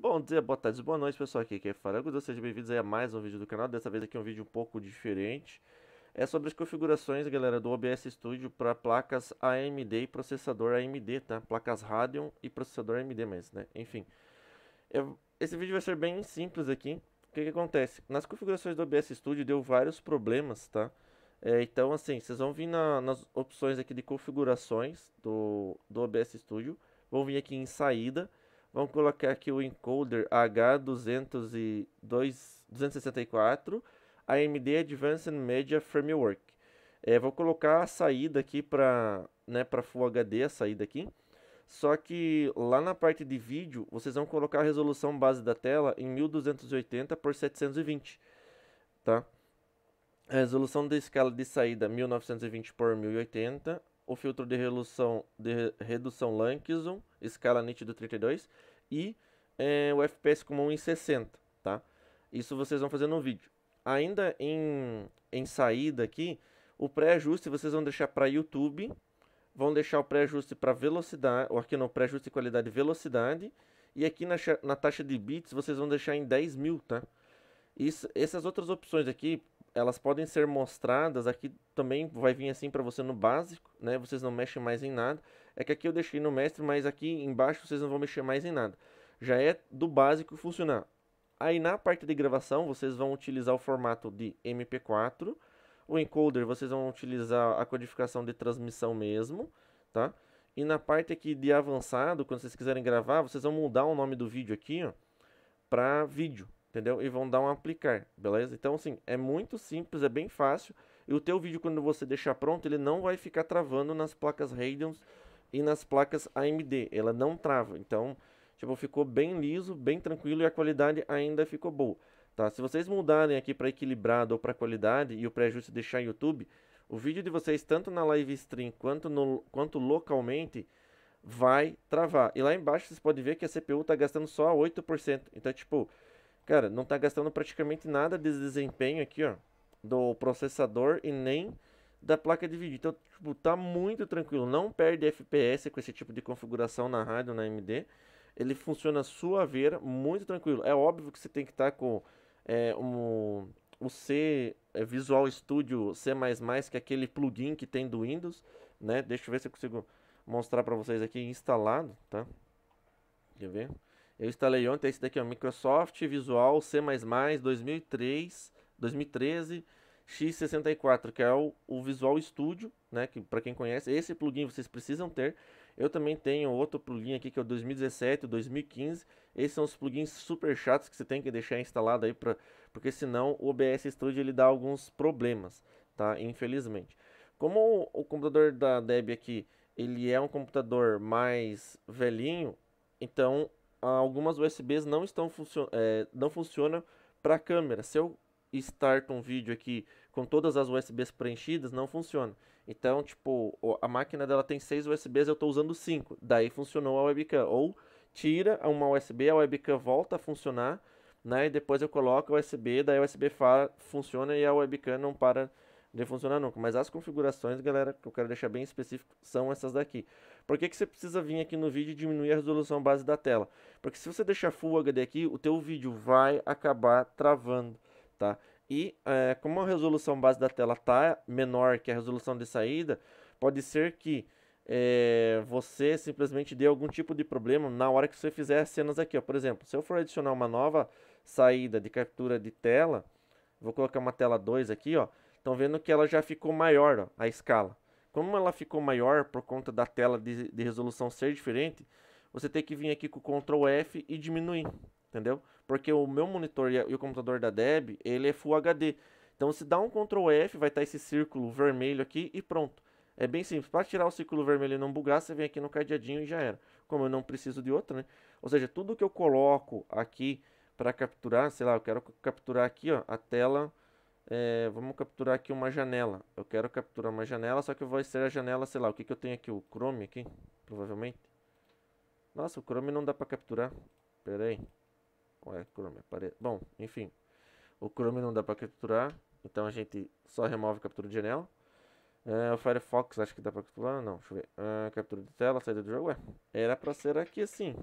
Bom dia, boa tarde, boa noite pessoal, aqui que é Faragudo, é sejam bem-vindos a mais um vídeo do canal, dessa vez aqui é um vídeo um pouco diferente É sobre as configurações, galera, do OBS Studio para placas AMD e processador AMD, tá? Placas Radeon e processador AMD, mas, né, enfim eu, Esse vídeo vai ser bem simples aqui, o que, que acontece? Nas configurações do OBS Studio deu vários problemas, tá? É, então, assim, vocês vão vir na, nas opções aqui de configurações do, do OBS Studio Vão vir aqui em saída Vamos colocar aqui o encoder H264 AMD Advanced Media Framework. É, vou colocar a saída aqui para né, Full HD, a saída aqui. Só que lá na parte de vídeo, vocês vão colocar a resolução base da tela em 1280 por 720, tá? A resolução da escala de saída 1920 por 1080, o filtro de redução, de redução Lankison, escala nítido 32 e é, o FPS comum em 60, tá? Isso vocês vão fazer no vídeo. Ainda em, em saída aqui, o pré-ajuste vocês vão deixar para YouTube, vão deixar o pré-ajuste para velocidade, ou aqui no pré-ajuste qualidade velocidade, e aqui na, na taxa de bits vocês vão deixar em 10 mil, tá? Isso, essas outras opções aqui, elas podem ser mostradas aqui também vai vir assim para você no básico, né? Vocês não mexem mais em nada. É que aqui eu deixei no mestre, mas aqui embaixo vocês não vão mexer mais em nada. Já é do básico funcionar. Aí na parte de gravação vocês vão utilizar o formato de MP4. O encoder vocês vão utilizar a codificação de transmissão mesmo, tá? E na parte aqui de avançado, quando vocês quiserem gravar, vocês vão mudar o nome do vídeo aqui, ó, para vídeo, entendeu? E vão dar um aplicar, beleza? Então, assim, é muito simples, é bem fácil. E o teu vídeo, quando você deixar pronto, ele não vai ficar travando nas placas Radeon e nas placas AMD. Ela não trava. Então, tipo, ficou bem liso, bem tranquilo e a qualidade ainda ficou boa. Tá? Se vocês mudarem aqui para equilibrado ou para qualidade e o pré-ajuste deixar YouTube, o vídeo de vocês, tanto na live stream quanto, no, quanto localmente, vai travar. E lá embaixo vocês podem ver que a CPU está gastando só 8%. Então, tipo, Cara, não está gastando praticamente nada de desempenho aqui, ó, do processador e nem da placa de vídeo. Então, tipo, tá muito tranquilo, não perde FPS com esse tipo de configuração na rádio, na AMD. Ele funciona suaveira, muito tranquilo. É óbvio que você tem que estar tá com é, um, o C é, Visual Studio C++, que é aquele plugin que tem do Windows, né? Deixa eu ver se eu consigo mostrar para vocês aqui instalado, tá? Quer ver? Eu instalei ontem, esse daqui é o Microsoft Visual C++ 2003, 2013 X64, que é o, o Visual Studio, né, que para quem conhece, esse plugin vocês precisam ter. Eu também tenho outro plugin aqui que é o 2017, 2015. Esses são os plugins super chatos que você tem que deixar instalado aí para porque senão o OBS Studio ele dá alguns problemas, tá? Infelizmente. Como o, o computador da Debian aqui, ele é um computador mais velhinho, então algumas USBs não estão funcionando, é, não funcionam para câmera. Se eu start um vídeo aqui com todas as USBs preenchidas, não funciona. Então, tipo, a máquina dela tem 6 USBs, eu estou usando 5. Daí funcionou a webcam. Ou tira uma USB, a webcam volta a funcionar, né? E depois eu coloco a USB, daí a USB funciona e a webcam não para de funcionar nunca. Mas as configurações, galera, que eu quero deixar bem específico, são essas daqui. Por que, que você precisa vir aqui no vídeo e diminuir a resolução base da tela? Porque se você deixar Full HD aqui, o teu vídeo vai acabar travando, tá? E é, como a resolução base da tela tá menor que a resolução de saída, pode ser que é, você simplesmente dê algum tipo de problema na hora que você fizer as cenas aqui. Ó. Por exemplo, se eu for adicionar uma nova saída de captura de tela, vou colocar uma tela 2 aqui, ó. Estão vendo que ela já ficou maior, ó, a escala. Como ela ficou maior por conta da tela de, de resolução ser diferente, você tem que vir aqui com o Ctrl F e diminuir, entendeu? Porque o meu monitor e o computador da Deb, ele é Full HD. Então, se dá um Ctrl F, vai estar tá esse círculo vermelho aqui e pronto. É bem simples. Para tirar o círculo vermelho e não bugar, você vem aqui no cadeadinho e já era. Como eu não preciso de outro, né? Ou seja, tudo que eu coloco aqui para capturar, sei lá, eu quero capturar aqui ó, a tela é, vamos capturar aqui uma janela. Eu quero capturar uma janela, só que eu vou ser a janela, sei lá, o que, que eu tenho aqui? O Chrome aqui, provavelmente. Nossa, o Chrome não dá para capturar. Pera aí. Ué, Chrome, apare... Bom, enfim. O Chrome não dá para capturar, então a gente só remove a captura de janela. Eh, o Firefox, acho que dá pra capturar. Não, deixa eu ver. Eh, captura de tela, saída do jogo. Ué, era pra ser aqui assim.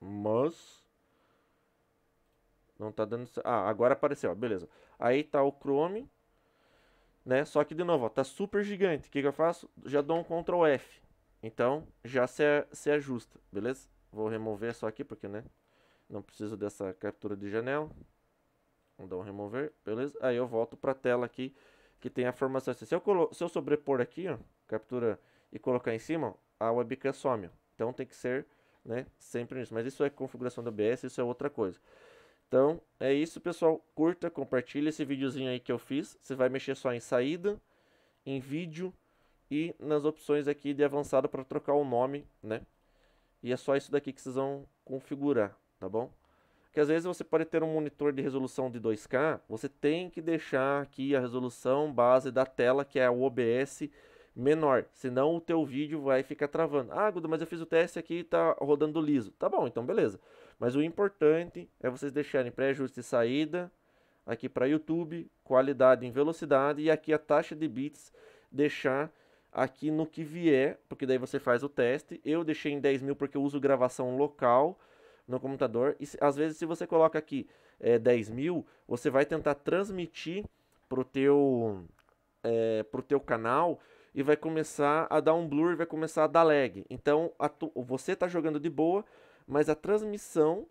Mas. Não tá dando. Ah, agora apareceu, ó, beleza. Aí tá o Chrome, né? Só que de novo, ó, tá super gigante. O que, que eu faço? Já dou um Ctrl F. Então já se, se ajusta, beleza? Vou remover só aqui porque, né? Não preciso dessa captura de janela. Vou dar um remover, beleza? Aí eu volto para a tela aqui que tem a formação. Se eu, colo... se eu sobrepor aqui, ó, captura e colocar em cima, ó, a webcam some. Ó. Então tem que ser né, sempre nisso. Mas isso é configuração do OBS, isso é outra coisa. Então, é isso, pessoal. Curta, compartilha esse videozinho aí que eu fiz. Você vai mexer só em saída, em vídeo e nas opções aqui de avançado para trocar o nome, né? E é só isso daqui que vocês vão configurar, tá bom? Porque às vezes você pode ter um monitor de resolução de 2K, você tem que deixar aqui a resolução base da tela, que é o OBS, menor, senão o teu vídeo vai ficar travando. Ah, Guda, mas eu fiz o teste aqui e tá rodando liso. Tá bom, então beleza. Mas o importante é vocês deixarem pré-ajuste de saída, aqui para YouTube, qualidade em velocidade e aqui a taxa de bits deixar aqui no que vier, porque daí você faz o teste. Eu deixei em 10 mil porque eu uso gravação local no computador. E às vezes se você coloca aqui é, eh, 10 mil, você vai tentar transmitir para o teu, é, pro teu canal e vai começar a dar um blur, vai começar a dar lag. Então a tu, você está jogando de boa, mas a transmissão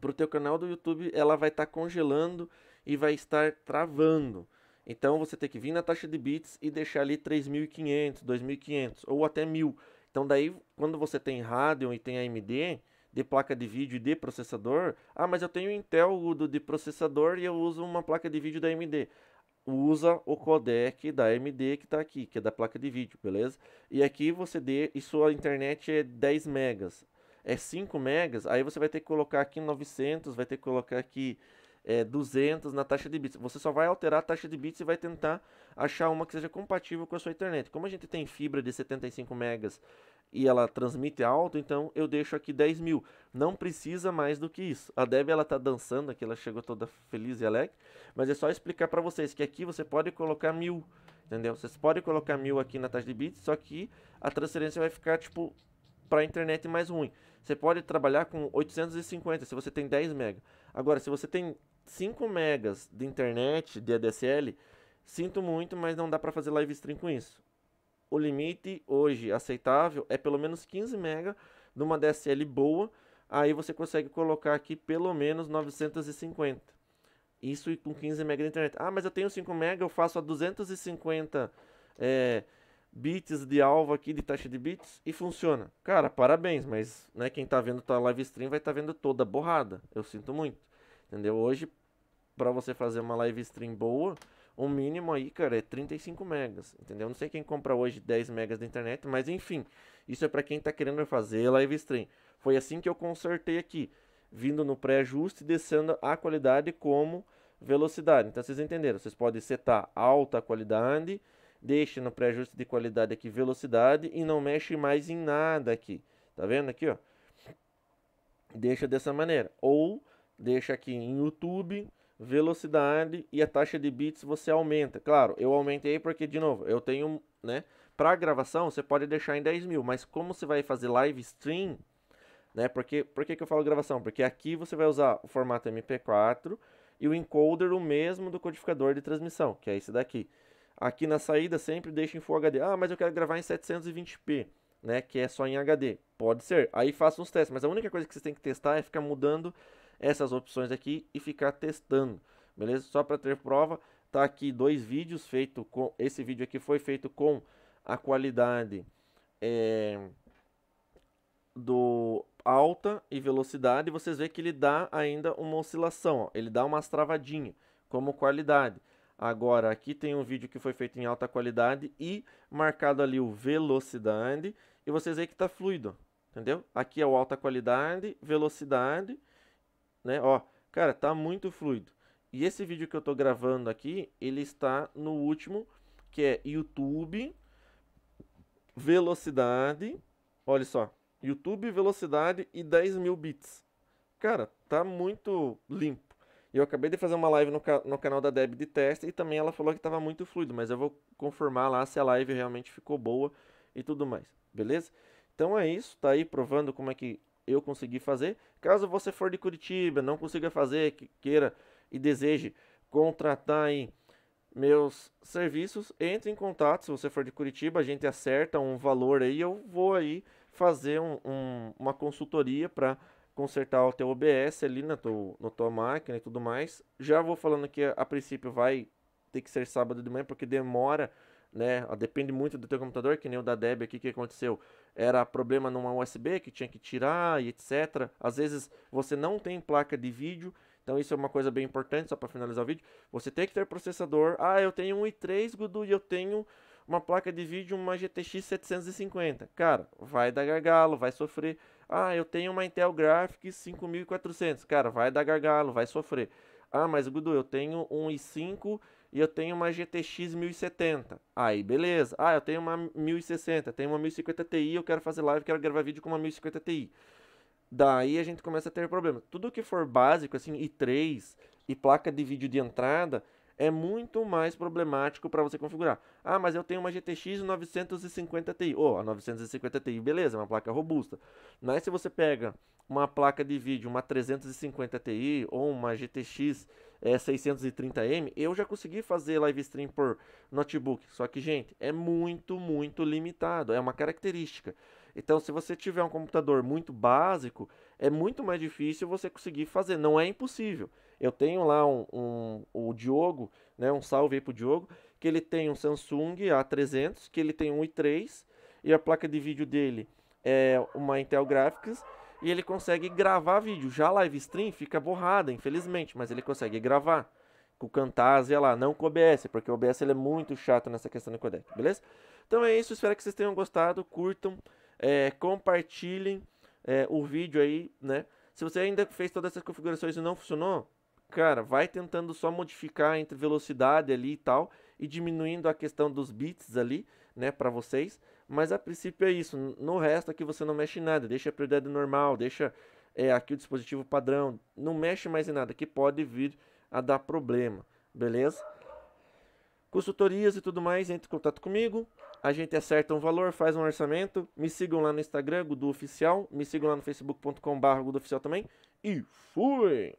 para o teu canal do YouTube ela vai estar tá congelando e vai estar travando. Então você tem que vir na taxa de bits e deixar ali 3.500, 2.500 ou até 1.000. Então daí quando você tem Radeon e tem AMD de placa de vídeo e de processador, ah, mas eu tenho Intel do de processador e eu uso uma placa de vídeo da AMD. Usa o codec da AMD que está aqui, que é da placa de vídeo, beleza? E aqui você dê, e sua internet é 10 megas é 5 megas, aí você vai ter que colocar aqui 900, vai ter que colocar aqui é, 200 na taxa de bits. Você só vai alterar a taxa de bits e vai tentar achar uma que seja compatível com a sua internet. Como a gente tem fibra de 75 megas e ela transmite alto, então eu deixo aqui 10 mil. Não precisa mais do que isso. A Dev ela está dançando aqui, ela chegou toda feliz e alegre, mas é só explicar para vocês que aqui você pode colocar mil, entendeu? Vocês podem colocar mil aqui na taxa de bits, só que a transferência vai ficar tipo para a internet mais ruim. Você pode trabalhar com 850 se você tem 10 mega. Agora, se você tem 5 megas de internet, de ADSL, sinto muito, mas não dá para fazer live stream com isso. O limite hoje aceitável é pelo menos 15 mega de uma DSL boa, aí você consegue colocar aqui pelo menos 950. Isso com 15 mega de internet. Ah, mas eu tenho 5 mega, eu faço a 250 é, bits de alvo aqui, de taxa de bits, e funciona. Cara, parabéns, mas né, quem tá vendo tua live stream vai estar tá vendo toda borrada. Eu sinto muito. Entendeu? Hoje, para você fazer uma live stream boa, o mínimo aí, cara, é 35 megas, entendeu? Não sei quem compra hoje 10 megas da internet, mas enfim, isso é para quem tá querendo fazer live stream. Foi assim que eu consertei aqui, vindo no pré-ajuste e descendo a qualidade como velocidade. Então vocês entenderam, vocês podem setar alta qualidade, deixa no pré-ajuste de qualidade aqui velocidade e não mexe mais em nada aqui. Tá vendo aqui, ó? Deixa dessa maneira. Ou deixa aqui em YouTube, velocidade e a taxa de bits você aumenta. Claro, eu aumentei porque, de novo, eu tenho, né? Para gravação, você pode deixar em 10 mil, mas como você vai fazer live stream, né? Porque, por que, que eu falo gravação? Porque aqui você vai usar o formato MP4 e o encoder o mesmo do codificador de transmissão, que é esse daqui. Aqui na saída sempre deixa em Full HD. Ah, mas eu quero gravar em 720p, né? Que é só em HD. Pode ser. Aí faça uns testes, mas a única coisa que você tem que testar é ficar mudando essas opções aqui e ficar testando. Beleza? Só para ter prova, tá aqui dois vídeos feito com esse vídeo aqui foi feito com a qualidade é, do alta e velocidade, vocês veem que ele dá ainda uma oscilação, ó, ele dá umas travadinhas como qualidade. Agora, aqui tem um vídeo que foi feito em alta qualidade e marcado ali o velocidade. E vocês veem que está fluido, entendeu? Aqui é o alta qualidade, velocidade, né? Ó, cara, está muito fluido. E esse vídeo que eu estou gravando aqui, ele está no último, que é YouTube, velocidade, olha só, YouTube, velocidade e 10 mil bits. Cara, tá muito limpo. E eu acabei de fazer uma live no, no canal da Deb de teste e também ela falou que estava muito fluido, mas eu vou confirmar lá se a live realmente ficou boa e tudo mais, beleza? Então é isso, tá aí provando como é que eu consegui fazer. Caso você for de Curitiba, não consiga fazer, que queira e deseje contratar aí meus serviços, entre em contato. Se você for de Curitiba, a gente acerta um valor aí. Eu vou aí fazer um, um, uma consultoria para consertar o teu OBS ali na, tua na tua máquina e tudo mais. Já vou falando que a, a princípio vai ter que ser sábado de manhã, porque demora, né? Ah, depende muito do teu computador, que nem o da Deb aqui que aconteceu. Era problema numa USB que tinha que tirar e etc. Às vezes você não tem placa de vídeo, então isso é uma coisa bem importante, só para finalizar o vídeo. Você tem que ter processador. Ah, eu tenho um i3, Gudu, e eu tenho uma placa de vídeo, uma GTX 750. Cara, vai dar gargalo, vai sofrer. Ah, eu tenho uma Intel Graphics 5400. Cara, vai dar gargalo, vai sofrer. Ah, mas Gudu, eu tenho um i5 e eu tenho uma GTX 1070. Aí, beleza. Ah, eu tenho uma 1060, tenho uma 1050 Ti, eu quero fazer live, quero gravar vídeo com uma 1050 Ti. Daí a gente começa a ter problema. Tudo que for básico, assim, i3 e placa de vídeo de entrada, é muito mais problemático para você configurar. Ah, mas eu tenho uma GTX 950 Ti. Oh, a 950 Ti, beleza, é uma placa robusta. Mas se você pega uma placa de vídeo, uma 350 Ti ou uma GTX é, 630M, eu já consegui fazer live stream por notebook. Só que, gente, é muito, muito limitado. É uma característica. Então, se você tiver um computador muito básico, é muito mais difícil você conseguir fazer. Não é impossível. Eu tenho lá um, um, o Diogo, né, um salve aí pro Diogo, que ele tem um Samsung A300, que ele tem um i3 e a placa de vídeo dele é uma Intel Graphics e ele consegue gravar vídeo. Já a live stream fica borrada, infelizmente, mas ele consegue gravar com o Camtasia lá, não com o OBS, porque o OBS ele é muito chato nessa questão do codec, beleza? Então é isso, espero que vocês tenham gostado, curtam, é, compartilhem é, o vídeo aí, né? Se você ainda fez todas essas configurações e não funcionou, cara, vai tentando só modificar entre velocidade ali e tal e diminuindo a questão dos bits ali, né, para vocês. Mas a princípio é isso. No resto aqui você não mexe em nada, deixa a prioridade normal, deixa é, aqui o dispositivo padrão, não mexe mais em nada, que pode vir a dar problema, beleza? Consultorias e tudo mais, entre em contato comigo, a gente acerta um valor, faz um orçamento, me sigam lá no Instagram, Gudu Oficial, me sigam lá no facebook.com.br Oficial também, e fui!